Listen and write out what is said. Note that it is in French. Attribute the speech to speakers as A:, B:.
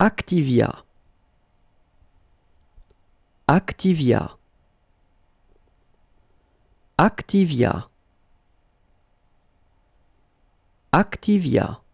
A: Activia. Activia. Activia. Activia.